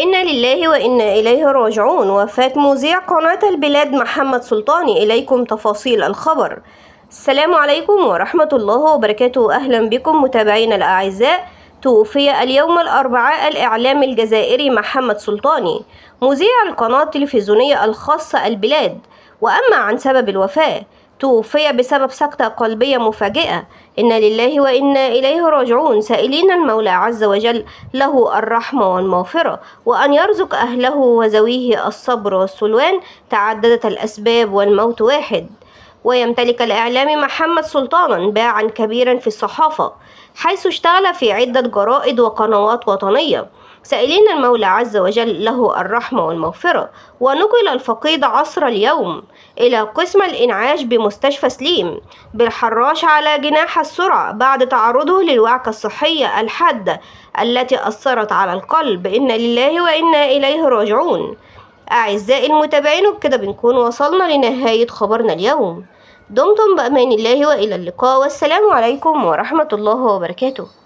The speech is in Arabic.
إنا لله وإنا إليه راجعون وفاة مذيع قناة البلاد محمد سلطاني إليكم تفاصيل الخبر السلام عليكم ورحمة الله وبركاته أهلا بكم متابعينا الأعزاء توفي اليوم الأربعاء الإعلام الجزائري محمد سلطاني مذيع القناة التلفزيونية الخاصة البلاد وأما عن سبب الوفاة توفي بسبب سكتة قلبية مفاجئة إنا لله وإنا إليه راجعون سائلين المولى عز وجل له الرحمة والمغفرة وأن يرزق أهله وزويه الصبر والسلوان تعددت الأسباب والموت واحد ويمتلك الإعلامي محمد سلطانا باعا كبيرا في الصحافة حيث اشتغل في عدة جرائد وقنوات وطنية سائلين المولى عز وجل له الرحمة والمغفرة ونقل الفقيد عصر اليوم إلى قسم الإنعاش بمستشفى سليم بالحراش على جناح السرعة بعد تعرضه للوعكة الصحية الحادة التي أثرت على القلب إنا لله وإنا إليه راجعون أعزائي المتابعين وبكده بنكون وصلنا لنهاية خبرنا اليوم دمتم بأمان الله وإلى اللقاء والسلام عليكم ورحمة الله وبركاته